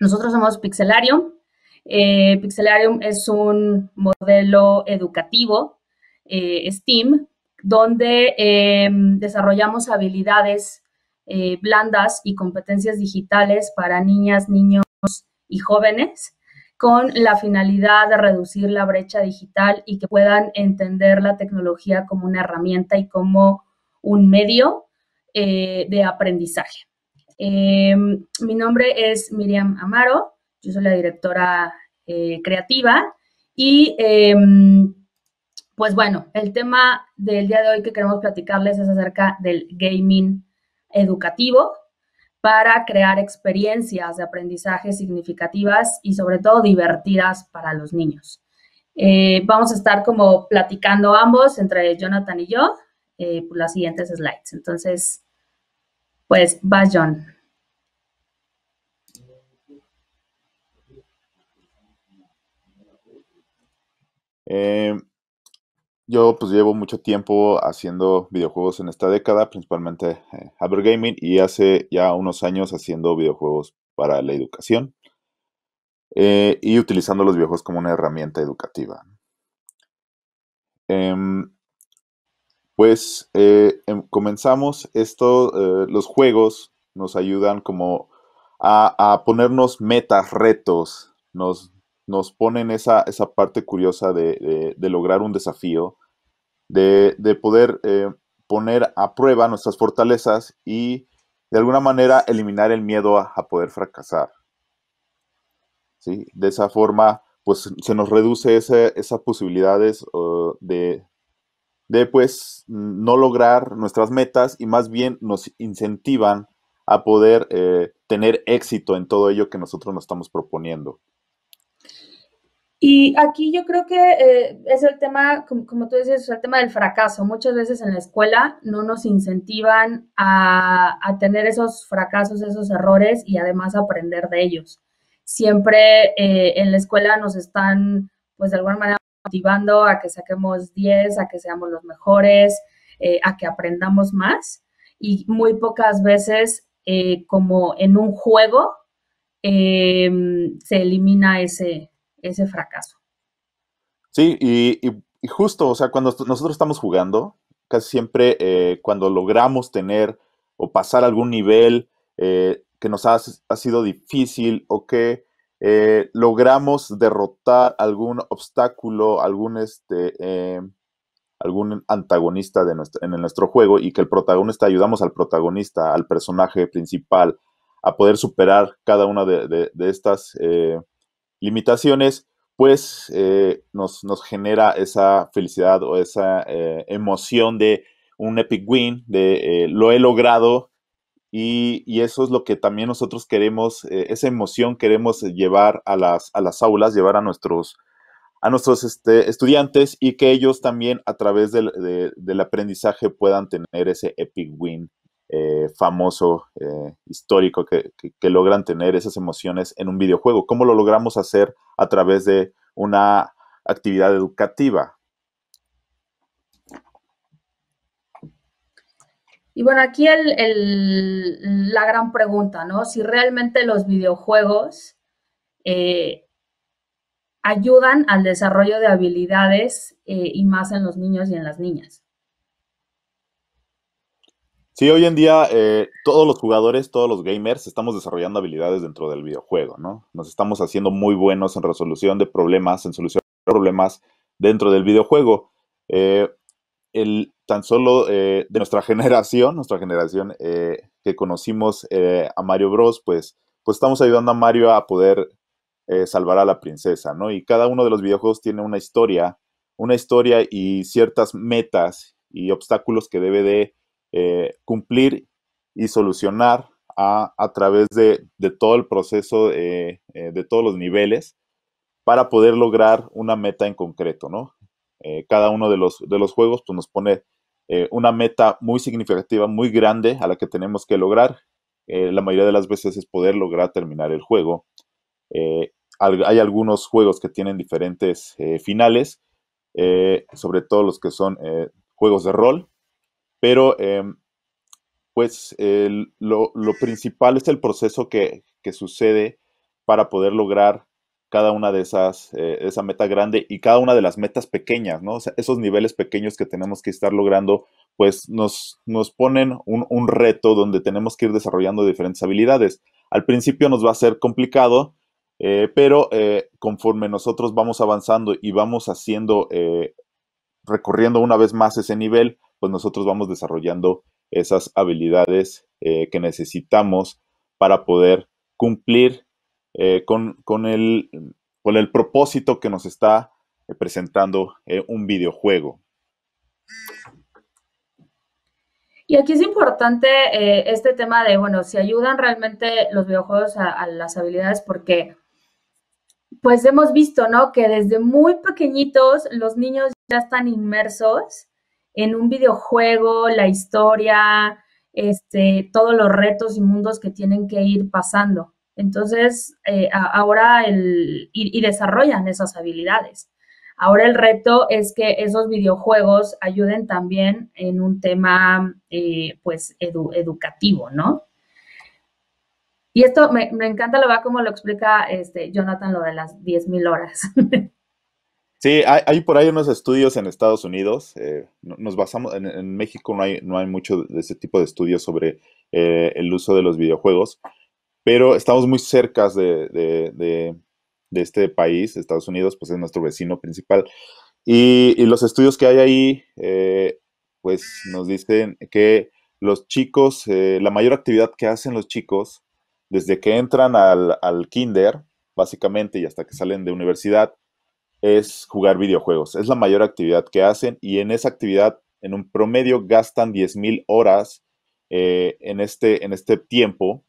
Nosotros somos Pixelarium. Eh, Pixelarium es un modelo educativo eh, STEAM donde em, desarrollamos habilidades eh, blandas y competencias digitales para niñas, niños y jóvenes con la finalidad de reducir la brecha digital y que puedan entender la tecnología como una herramienta y como un medio de aprendizaje. Em, mi nombre es Miriam Amaro, yo soy la directora eh, creativa y em, pues bueno, el tema del día de hoy que queremos platicarles es acerca del gaming educativo para crear experiencias de aprendizaje significativas y sobre todo divertidas para los niños. Eh, vamos a estar como platicando ambos entre Jonathan y yo eh, por las siguientes slides. Entonces, pues Bayon. Eh, yo pues llevo mucho tiempo haciendo videojuegos en esta década, principalmente Habergaming. Eh, gaming, y hace ya unos años haciendo videojuegos para la educación eh, y utilizando los videojuegos como una herramienta educativa. Em, pues eh, em, comenzamos esto, eh, los juegos nos ayudan como a, ponernos metas, retos, nos, nos ponen esa, esa, parte curiosa de, lograr un desafío, de, poder eh, poner a prueba nuestras fortalezas y de alguna manera eliminar el miedo a, poder fracasar. ¿Sí? De esa forma, pues se nos reduce esas posibilidades de, de pues no lograr nuestras metas y más bien nos incentivan a poder eh, tener éxito en todo ello que nosotros nos estamos proponiendo. Y aquí yo creo que eh, es el tema, como, tú dices, es el tema del fracaso. Muchas veces en la escuela no nos incentivan a, tener esos fracasos, esos errores y además aprender de ellos. Siempre eh, en la escuela nos están, pues de alguna manera, motivando a que saquemos 10, a que seamos los mejores, eh, a que aprendamos más. Y muy pocas veces, eh, como en un juego, em, se elimina ese, ese fracaso. Sí, y, justo, o sea, cuando nosotros estamos jugando, casi siempre eh, cuando logramos tener o pasar algún nivel que nos ha, ha sido difícil o que eh, logramos derrotar algún obstáculo, algún, este, eh, algún antagonista de en nuestro juego y que el protagonista, ayudamos al protagonista, al personaje principal, a poder superar cada una de, estas eh, limitaciones, pues nos, nos, genera esa felicidad o esa emoción de un epic win, de lo he logrado, y, eso es lo que también nosotros queremos, eh, esa emoción queremos eh, llevar a las, a las aulas, llevar a nuestros, a nuestros este, estudiantes y que ellos también a través del, del aprendizaje puedan tener ese epic win eh, famoso, histórico, que, logran tener esas emociones en un videojuego. ¿Cómo lo logramos hacer a través de una actividad educativa? Y bueno, aquí la gran pregunta, ¿no? Si realmente los videojuegos eh, ayudan al desarrollo de habilidades eh, y más en los niños y en las niñas. Sí, hoy en día eh, todos los jugadores, todos los gamers, estamos desarrollando habilidades dentro del videojuego, ¿no? Nos estamos haciendo muy buenos en resolución de problemas, en solución de problemas dentro del videojuego el, tan solo eh, de nuestra generación, nuestra generación eh, que conocimos eh, a Mario Bros, pues, pues estamos ayudando a Mario a poder salvar a la princesa, ¿no? Y cada uno de los videojuegos tiene una historia, una historia y ciertas metas y obstáculos que debe de cumplir y solucionar a, través de, de, todo el proceso, de todos los niveles, para poder lograr una meta en concreto, ¿no? Eh, cada uno de los, de los juegos, pues, nos pone eh, una meta muy significativa, muy grande a la que tenemos que lograr. Eh, la mayoría de las veces es poder lograr terminar el juego. hay algunos juegos que tienen diferentes finales, sobre todo los que son juegos de rol, pero em, pues lo, principal es el proceso que, que sucede para poder lograr cada una de esas, eh, esa meta grande y cada una de las metas pequeñas, ¿no? esos niveles pequeños que tenemos que estar logrando, pues nos, nos ponen un, reto donde tenemos que ir desarrollando diferentes habilidades. Al principio nos va a ser complicado, eh, pero eh, conforme nosotros vamos avanzando y vamos haciendo, recorriendo una vez más ese nivel, pues nosotros vamos desarrollando esas habilidades que necesitamos para poder cumplir eh, con, el, con el propósito que nos está eh, presentando eh, un videojuego. Y aquí es importante este tema de, bueno, si ayudan realmente los videojuegos a, las habilidades, porque pues hemos visto, ¿no? Que desde muy pequeñitos los niños ya están inmersos en un videojuego, la historia, este, todos los retos y mundos que tienen que ir pasando. Entonces, eh, ahora el, y, desarrollan esas habilidades. Ahora el reto es que esos videojuegos ayuden también en un tema, eh, pues, educativo, ¿no? Y esto me, encanta lo va como lo explica este Jonathan lo de las 10.000 horas. Sí, hay, por ahí unos estudios en Estados Unidos. Eh, nos basamos en, México no hay no hay mucho de ese tipo de estudios sobre el uso de los videojuegos, pero estamos muy cercas de, de, de, de, este país, Estados Unidos, pues es nuestro vecino principal. Y, los estudios que hay ahí, eh, pues nos dicen que los chicos, eh, la mayor actividad que hacen los chicos desde que entran al, al, kinder, básicamente, y hasta que salen de universidad, es jugar videojuegos. Es la mayor actividad que hacen y en esa actividad, en un promedio, gastan 10.000 horas eh, en, este, en este tiempo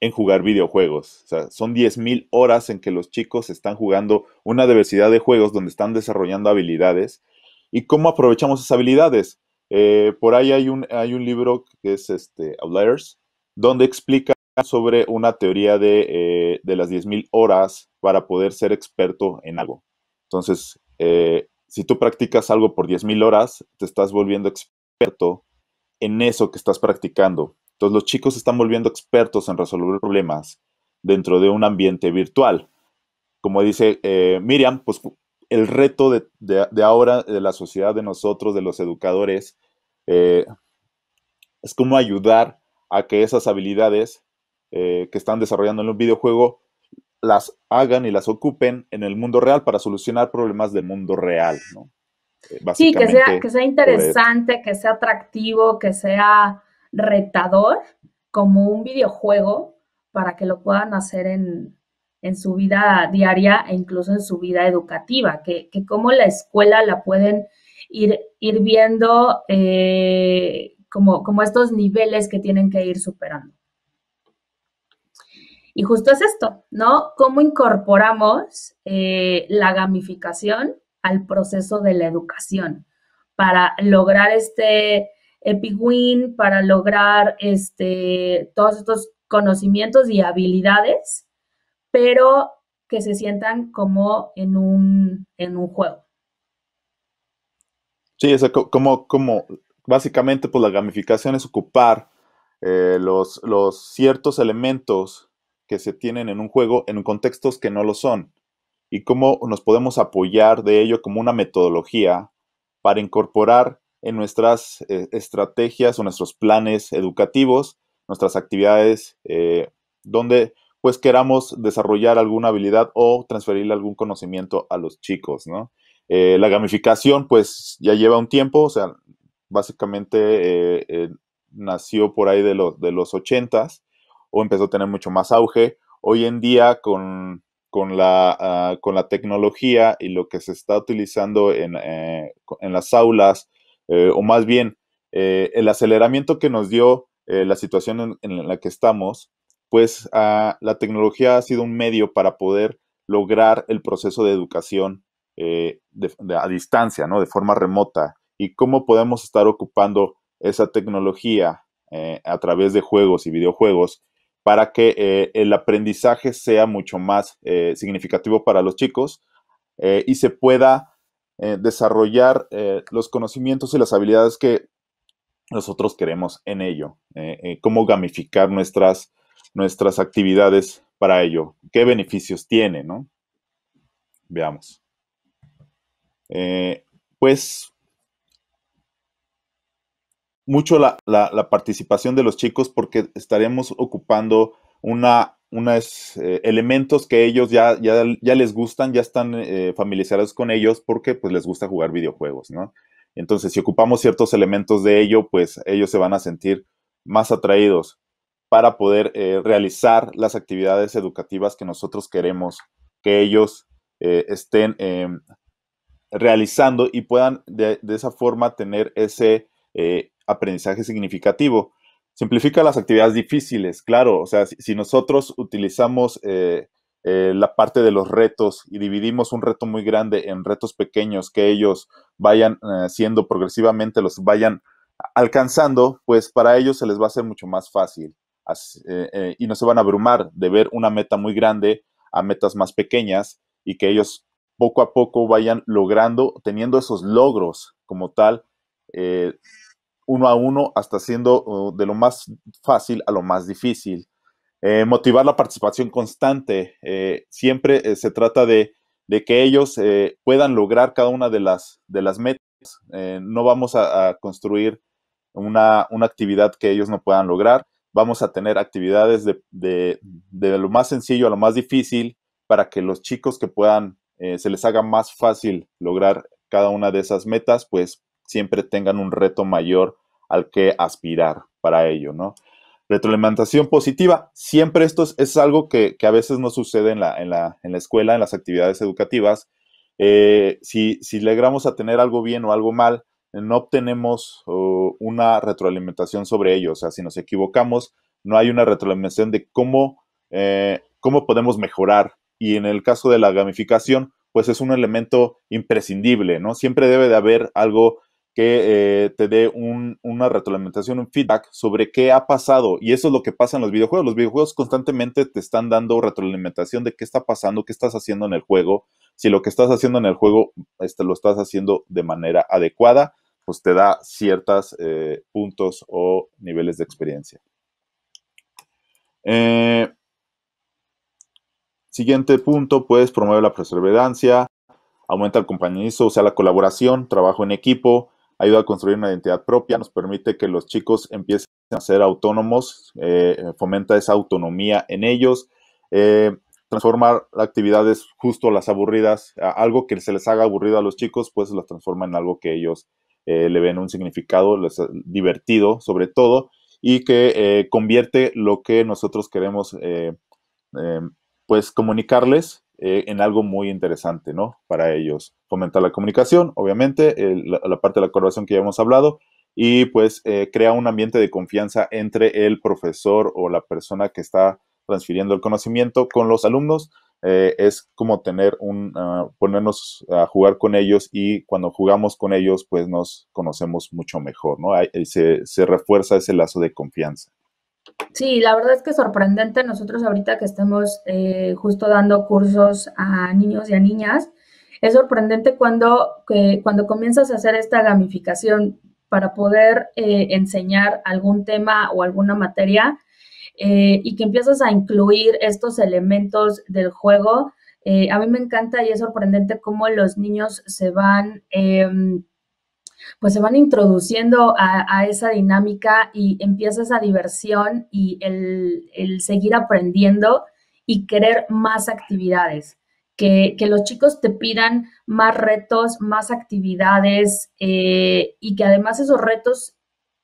en jugar videojuegos. O sea, son 10.000 horas en que los chicos están jugando una diversidad de juegos donde están desarrollando habilidades. ¿Y cómo aprovechamos esas habilidades? Eh, por ahí hay un, hay un libro que es este, Outliers, donde explica sobre una teoría de, eh, las 10.000 horas para poder ser experto en algo. Entonces, eh, si tú practicas algo por 10.000 horas, te estás volviendo experto en eso que estás practicando. Entonces los chicos se están volviendo expertos en resolver problemas dentro de un ambiente virtual. Como dice eh, Miriam, pues el reto de, ahora, de la sociedad, de nosotros, de los educadores, eh, es cómo ayudar a que esas habilidades eh, que están desarrollando en un videojuego las hagan y las ocupen en el mundo real para solucionar problemas del mundo real, ¿no? Sí, que sea, que sea interesante, que sea atractivo, que sea retador como un videojuego para que lo puedan hacer en, su vida diaria e incluso en su vida educativa, que, que cómo la escuela la pueden ir, ir viendo eh, como, como estos niveles que tienen que ir superando. Y justo es esto, ¿no? ¿Cómo incorporamos eh, la gamificación al proceso de la educación para lograr este win para lograr este, todos estos conocimientos y habilidades, pero que se sientan como en un, en un juego. Sí, como, básicamente pues la gamificación es ocupar eh, los, los ciertos elementos que se tienen en un juego en contextos que no lo son y cómo nos podemos apoyar de ello como una metodología para incorporar en nuestras eh, estrategias o nuestros planes educativos, nuestras actividades, eh, donde pues queramos desarrollar alguna habilidad o transferirle algún conocimiento a los chicos, eh, la gamificación pues ya lleva un tiempo, o sea, básicamente nació por ahí de, los de los 80s o empezó a tener mucho más auge. Hoy en día con, con, la, ah, tecnología y lo que se está utilizando en, en las aulas, eh, o más bien eh, el aceleramiento que nos dio eh, la situación en, la que estamos, pues ah, la tecnología ha sido un medio para poder lograr el proceso de educación a distancia, ¿no? De forma remota. Y cómo podemos estar ocupando esa tecnología a través de juegos y videojuegos para que el aprendizaje sea mucho más significativo para los chicos y se pueda eh, desarrollar eh, los conocimientos y las habilidades que nosotros queremos en ello, eh, cómo gamificar nuestras, nuestras actividades para ello, qué beneficios tiene, ¿no? Veamos. pues mucho la, la, participación de los chicos porque estaremos ocupando una unos eh, elementos que ellos ya, ya, les gustan, ya están eh, familiarizados con ellos porque pues les gusta jugar videojuegos, Entonces, si ocupamos ciertos elementos de ello, pues ellos se van a sentir más atraídos para poder eh, realizar las actividades educativas que nosotros queremos que ellos estén em, realizando y puedan de, esa forma tener ese aprendizaje significativo. Simplifica las actividades difíciles, claro. O sea, si, nosotros utilizamos eh, eh, la parte de los retos y dividimos un reto muy grande en retos pequeños que ellos vayan eh, haciendo siendo progresivamente, los vayan alcanzando, pues para ellos se les va a hacer mucho más fácil y no se van a abrumar de ver una meta muy grande a metas más pequeñas y que ellos poco a poco vayan logrando, teniendo esos logros como tal, eh, uno a uno hasta siendo de lo más fácil a lo más difícil. Eh, motivar la participación constante. Eh, siempre eh, se trata de, que ellos puedan lograr cada una de las, de las metas. no vamos a, construir una, actividad que ellos no puedan lograr. Vamos a tener actividades de, de, de lo más sencillo a lo más difícil para que los chicos que puedan, se les haga más fácil lograr cada una de esas metas, pues siempre tengan un reto mayor al que aspirar para ello, ¿no? Retroalimentación positiva, siempre esto es, algo que, a veces no sucede en la, en, la, escuela, en las actividades educativas. Eh, si, si logramos a tener algo bien o algo mal, no obtenemos una retroalimentación sobre ello. O sea, si nos equivocamos, no hay una retroalimentación de cómo, eh, cómo podemos mejorar. Y en el caso de la gamificación, pues es un elemento imprescindible, ¿no? Siempre debe de haber algo que eh, te dé una retroalimentación, un feedback sobre qué ha pasado. Y eso es lo que pasa en los videojuegos. Los videojuegos constantemente te están dando retroalimentación de qué está pasando, qué estás haciendo en el juego. Si lo que estás haciendo en el juego este, lo estás haciendo de manera adecuada, pues te da ciertos eh, puntos o niveles de experiencia. Eh, siguiente punto, pues promueve la perseverancia, aumenta el compañerismo, o sea, la colaboración, trabajo en equipo, ayuda a construir una identidad propia, nos permite que los chicos empiecen a ser autónomos, eh, fomenta esa autonomía en ellos, eh, transformar actividades justo las aburridas, algo que se les haga aburrido a los chicos, pues las transforma en algo que ellos eh, le ven un significado les, divertido sobre todo y que convierte lo que nosotros queremos pues comunicarles eh, en algo muy interesante, ¿no? Para ellos. Fomentar la comunicación, obviamente, la, parte de la colaboración que ya hemos hablado, y pues eh, crea un ambiente de confianza entre el profesor o la persona que está transfiriendo el conocimiento con los alumnos. Eh, es como tener un, ah, ponernos a jugar con ellos y cuando jugamos con ellos, pues nos conocemos mucho mejor, ¿no? se refuerza ese lazo de confianza. Sí, la verdad es que es sorprendente nosotros ahorita que estamos eh, justo dando cursos a niños y a niñas. Es sorprendente cuando, cuando comienzas a hacer esta gamificación para poder eh, enseñar algún tema o alguna materia eh, y que empiezas a incluir estos elementos del juego. a mí me encanta y es sorprendente cómo los niños se van em, pues se van introduciendo a, esa dinámica y empieza esa diversión y el, seguir aprendiendo y querer más actividades. Que, los chicos te pidan más retos, más actividades eh, y que además esos retos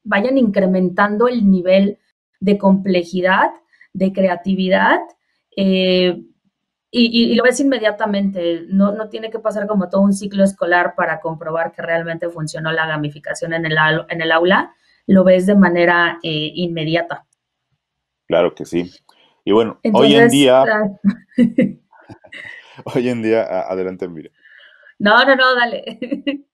vayan incrementando el nivel de complejidad, de creatividad, eh, y, lo ves inmediatamente, no, tiene que pasar como todo un ciclo escolar para comprobar que realmente funcionó la gamificación en el, en el aula, lo ves de manera eh, inmediata. Claro que sí. Y bueno, hoy en día... hoy en día, adelante, mire. No, no, no, dale.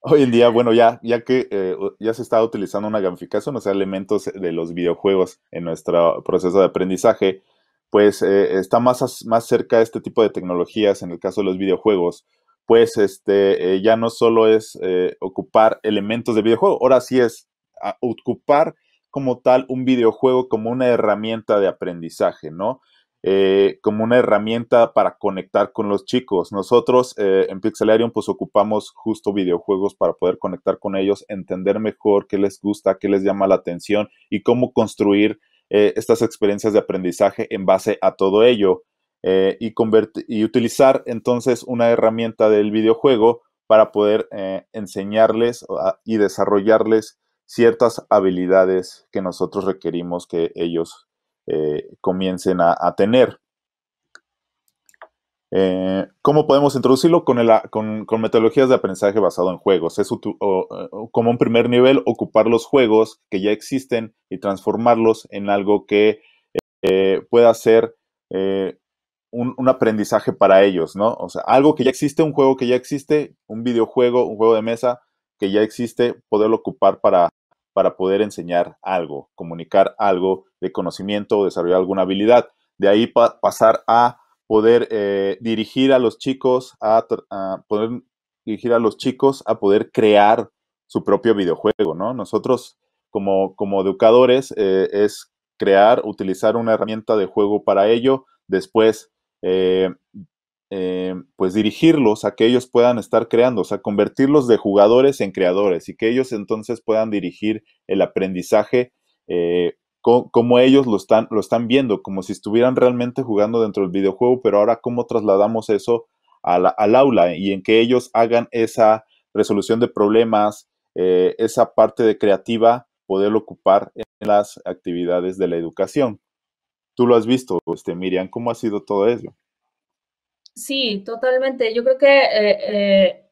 hoy en día, bueno, ya, ya que eh, ya se está utilizando una gamificación, o sea, elementos de los videojuegos en nuestro proceso de aprendizaje, pues eh, está más, más cerca este tipo de tecnologías, en el caso de los videojuegos, pues este, eh, ya no solo es eh, ocupar elementos de videojuego, ahora sí es ah, ocupar como tal un videojuego como una herramienta de aprendizaje, ¿no? como una herramienta para conectar con los chicos. Nosotros en Pixelarium pues ocupamos justo videojuegos para poder conectar con ellos, entender mejor qué les gusta, qué les llama la atención y cómo construir eh, estas experiencias de aprendizaje en base a todo ello eh, y, y, utilizar entonces una herramienta del videojuego para poder eh, enseñarles y desarrollarles ciertas habilidades que nosotros requerimos que ellos comiencen a tener. Eh, ¿Cómo podemos introducirlo con, con, metodologías de aprendizaje basado en juegos? Es como un primer nivel ocupar los juegos que ya existen y transformarlos en algo que eh, pueda ser eh, un, aprendizaje para ellos, ¿no? O sea, algo que ya existe, un juego que ya existe, un videojuego, un juego de mesa que ya existe, poderlo ocupar para, para poder enseñar algo, comunicar algo de conocimiento o desarrollar alguna habilidad. De ahí pasar a poder eh, dirigir a los chicos a, poder dirigir a los chicos a poder crear su propio videojuego, ¿no? Nosotros como, como educadores eh, es crear, utilizar una herramienta de juego para ello, después eh, pues dirigirlos a que ellos puedan estar creando, o sea, convertirlos de jugadores en creadores y que ellos entonces puedan dirigir el aprendizaje cómo, ellos lo están, lo están viendo, como si estuvieran realmente jugando dentro del videojuego, pero ahora cómo trasladamos eso al aula y en que ellos hagan esa resolución de problemas, eh, esa parte de creativa, poder ocupar en las actividades de la educación. Tú lo has visto, este, Miriam, ¿cómo ha sido todo eso? Sí, totalmente. Yo creo que eh, eh,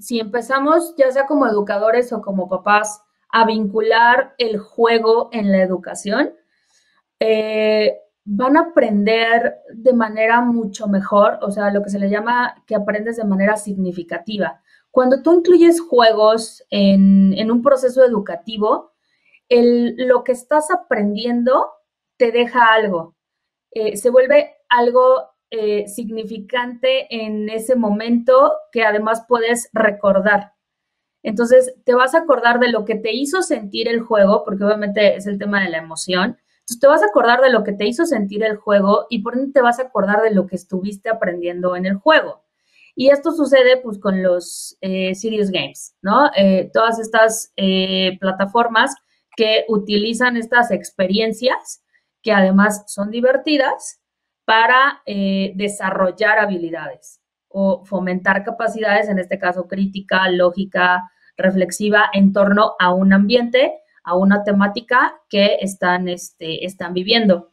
si empezamos, ya sea como educadores o como papás, a vincular el juego en la educación, eh, van a aprender de manera mucho mejor, o sea, lo que se le llama que aprendes de manera significativa. Cuando tú incluyes juegos en, un proceso educativo, lo que estás aprendiendo te deja algo, eh, se vuelve algo eh, significante en ese momento que además puedes recordar. Entonces, te vas a acordar de lo que te hizo sentir el juego, porque obviamente es el tema de la emoción. Entonces, te vas a acordar de lo que te hizo sentir el juego y por ende te vas a acordar de lo que estuviste aprendiendo en el juego. Y esto sucede pues, con los eh, Serious Games, ¿no? Eh, todas estas eh, plataformas que utilizan estas experiencias, que además son divertidas, para desarrollar habilidades o fomentar capacidades, en este caso crítica, lógica, reflexiva en torno a un ambiente, a una temática que están, este, están viviendo.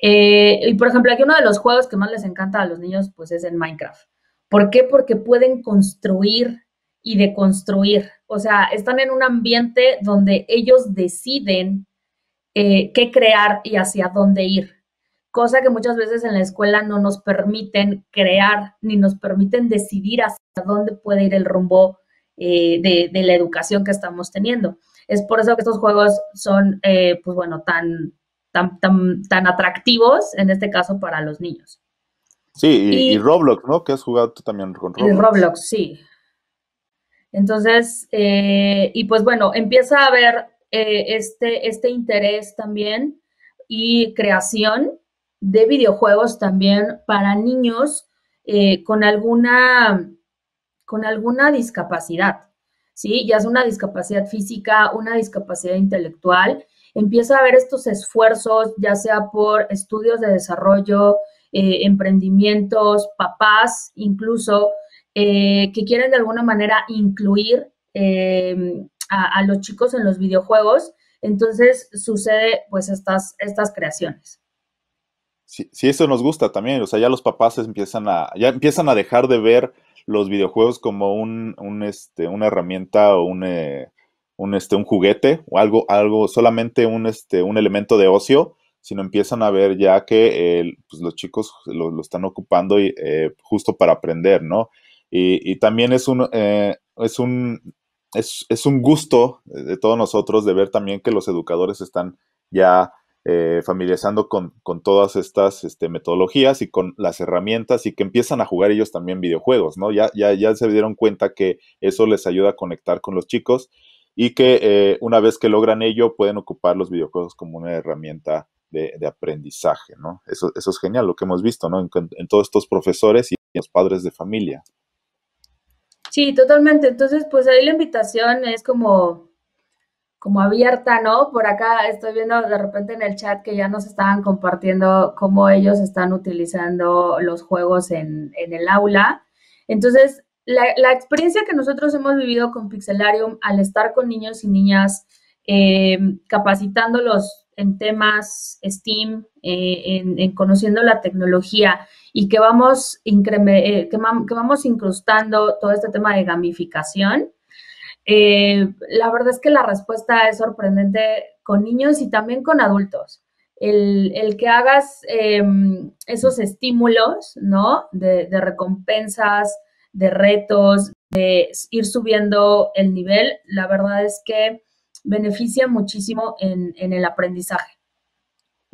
Eh, y por ejemplo, aquí uno de los juegos que más les encanta a los niños, pues es en Minecraft. ¿Por qué? Porque pueden construir y deconstruir. O sea, están en un ambiente donde ellos deciden eh, qué crear y hacia dónde ir. Cosa que muchas veces en la escuela no nos permiten crear ni nos permiten decidir hacia dónde puede ir el rumbo eh, de, la educación que estamos teniendo. Es por eso que estos juegos son, eh, pues bueno, tan, tan, atractivos, en este caso, para los niños. Sí, y, Roblox, ¿no? Que has jugado tú también con Roblox. Roblox, sí. Entonces, eh, y pues bueno, empieza a haber este, este interés también y creación de videojuegos también para niños con alguna con alguna discapacidad, ¿sí? Ya es una discapacidad física, una discapacidad intelectual. Empieza a haber estos esfuerzos, ya sea por estudios de desarrollo, eh, emprendimientos, papás incluso, eh, que quieren de alguna manera incluir eh, a, los chicos en los videojuegos. Entonces sucede pues estas, estas creaciones. Sí, sí, eso nos gusta también. O sea, ya los papás empiezan a, ya empiezan a dejar de ver los videojuegos como un, este, una herramienta o un, eh, un, este, un juguete o algo, algo solamente un, este, un elemento de ocio, sino empiezan a ver ya que pues, los chicos lo, están ocupando y, eh, justo para aprender, ¿no? Y, también es un, eh, es un es, es, un gusto de todos nosotros de ver también que los educadores están ya eh, familiarizando con, todas estas este, metodologías y con las herramientas y que empiezan a jugar ellos también videojuegos, ¿no? Ya, ya, ya se dieron cuenta que eso les ayuda a conectar con los chicos y que eh, una vez que logran ello pueden ocupar los videojuegos como una herramienta de, aprendizaje, ¿no? Eso, eso, es genial, lo que hemos visto, ¿no? En, en todos estos profesores y los padres de familia. Sí, totalmente. Entonces, pues ahí la invitación es como como abierta, ¿no? Por acá estoy viendo de repente en el chat que ya nos estaban compartiendo cómo ellos están utilizando los juegos en, el aula. Entonces, la, experiencia que nosotros hemos vivido con Pixelarium al estar con niños y niñas eh, capacitándolos en temas STEAM, eh, en, conociendo la tecnología y que vamos, eh, que vamos incrustando todo este tema de gamificación, eh, la verdad es que la respuesta es sorprendente con niños y también con adultos. El, el que hagas em, esos estímulos, ¿no? De, recompensas, de retos, de ir subiendo el nivel, la verdad es que beneficia muchísimo en, en el aprendizaje.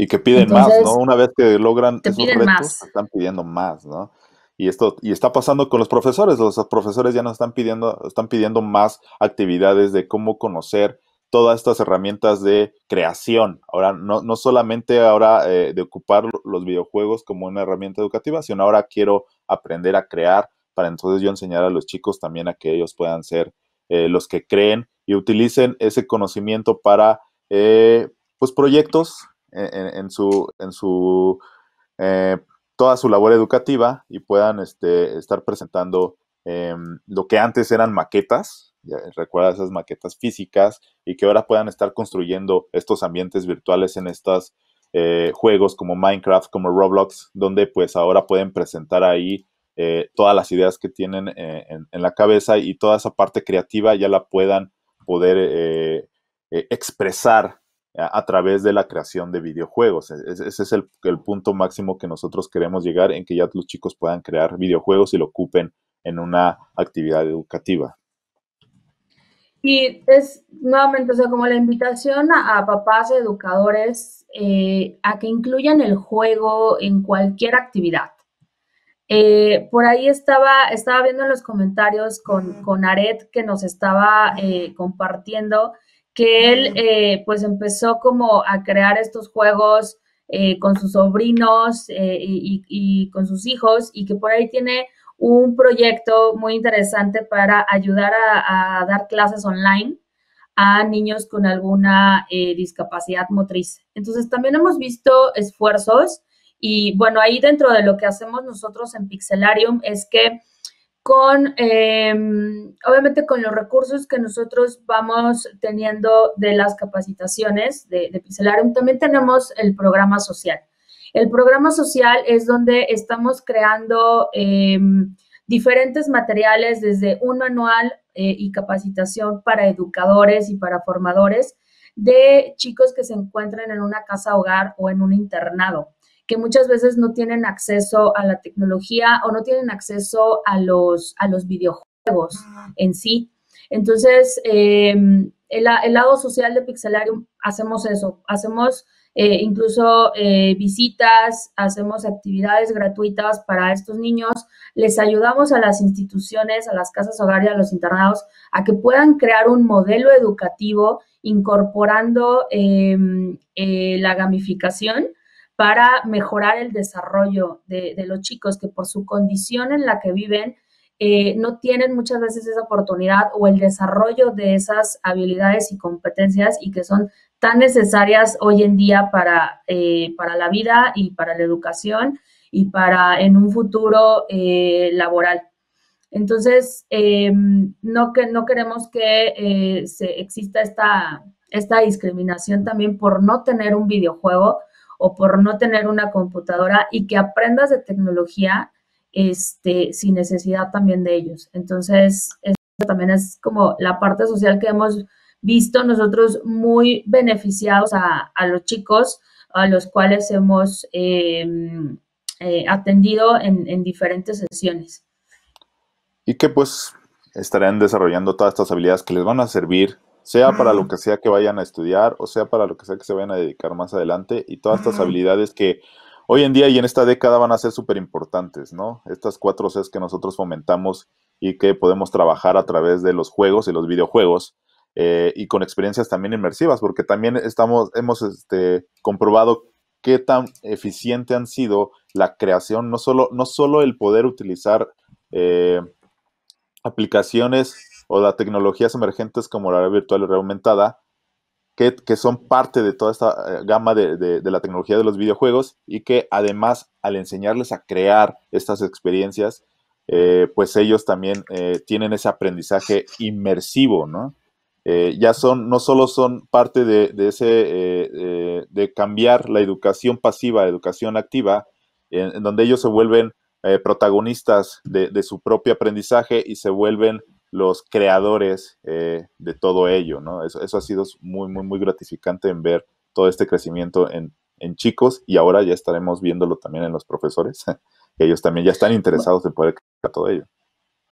Y que piden más, ¿no? Una vez que logran esos retos, están pidiendo más, ¿no? Y esto y está pasando con los profesores. Los profesores ya nos están pidiendo, están pidiendo más actividades de cómo conocer todas estas herramientas de creación. Ahora, no, solamente ahora eh, de ocupar los videojuegos como una herramienta educativa, sino ahora quiero aprender a crear para entonces yo enseñar a los chicos también a que ellos puedan ser eh, los que creen y utilicen ese conocimiento para eh, pues proyectos en su, en su eh, toda su labor educativa y puedan este, estar presentando em, lo que antes eran maquetas, recuerda esas maquetas físicas, y que ahora puedan estar construyendo estos ambientes virtuales en estos eh, juegos como Minecraft, como Roblox, donde pues ahora pueden presentar ahí eh, todas las ideas que tienen eh, en, la cabeza y toda esa parte creativa ya la puedan poder expresar a, través de la creación de videojuegos. E, ese es el, punto máximo que nosotros queremos llegar en que ya los chicos puedan crear videojuegos y lo ocupen en una actividad educativa. Y es nuevamente, como la invitación a, papás educadores eh, a que incluyan el juego en cualquier actividad. Eh, por ahí estaba, estaba viendo en los comentarios con, con Aret que nos estaba eh, compartiendo que él eh, pues empezó como a crear estos juegos eh, con sus sobrinos eh, y, con sus hijos y que por ahí tiene un proyecto muy interesante para ayudar a dar clases online a niños con alguna discapacidad motriz. Entonces también hemos visto esfuerzos y bueno, ahí dentro de lo que hacemos nosotros en Pixelarium es que con, em, obviamente, con los recursos que nosotros vamos teniendo de las capacitaciones de, de también tenemos el programa social. El programa social es donde estamos creando em, diferentes materiales, desde un manual eh, y capacitación para educadores y para formadores de chicos que se encuentran en una casa hogar o en un internado que muchas veces no tienen acceso a la tecnología o no tienen acceso a los, a los videojuegos ah. en sí. Entonces, eh, el, lado social de Pixelarium hacemos eso, hacemos eh, incluso eh, visitas, hacemos actividades gratuitas para estos niños, les ayudamos a las instituciones, a las casas hogares a los internados a que puedan crear un modelo educativo incorporando em, la gamificación para mejorar el desarrollo de, los chicos que por su condición en la que viven eh, no tienen muchas veces esa oportunidad o el desarrollo de esas habilidades y competencias y que son tan necesarias hoy en día para, eh, para la vida y para la educación y para en un futuro eh, laboral. Entonces, em, no, que, no queremos que se exista esta, esta discriminación también por no tener un videojuego o por no tener una computadora y que aprendas de tecnología este, sin necesidad también de ellos. Entonces, también es como la parte social que hemos visto nosotros muy beneficiados a, los chicos, a los cuales hemos em, eh, atendido en, en diferentes sesiones. Y que pues estarán desarrollando todas estas habilidades que les van a servir sea para lo que sea que vayan a estudiar o sea para lo que sea que se vayan a dedicar más adelante y todas estas habilidades que hoy en día y en esta década van a ser súper importantes, ¿no? Estas cuatro Cs que nosotros fomentamos y que podemos trabajar a través de los juegos y los videojuegos eh, y con experiencias también inmersivas, porque también estamos, hemos este, comprobado qué tan eficiente han sido la creación, no solo, no solo el poder utilizar eh, aplicaciones o las tecnologías emergentes como la virtual y aumentada, que, son parte de toda esta eh, gama de, la tecnología de los videojuegos y que además al enseñarles a crear estas experiencias, eh, pues ellos también eh, tienen ese aprendizaje inmersivo, ¿no? ya son, no solo son parte de, ese, de cambiar la educación pasiva a educación activa, en donde ellos se vuelven eh, protagonistas de, su propio aprendizaje y se vuelven los creadores eh, de todo ello, Eso, ha sido muy, muy, gratificante en ver todo este crecimiento en, en chicos y ahora ya estaremos viéndolo también en los profesores, que ellos también ya están interesados en poder crear todo ello.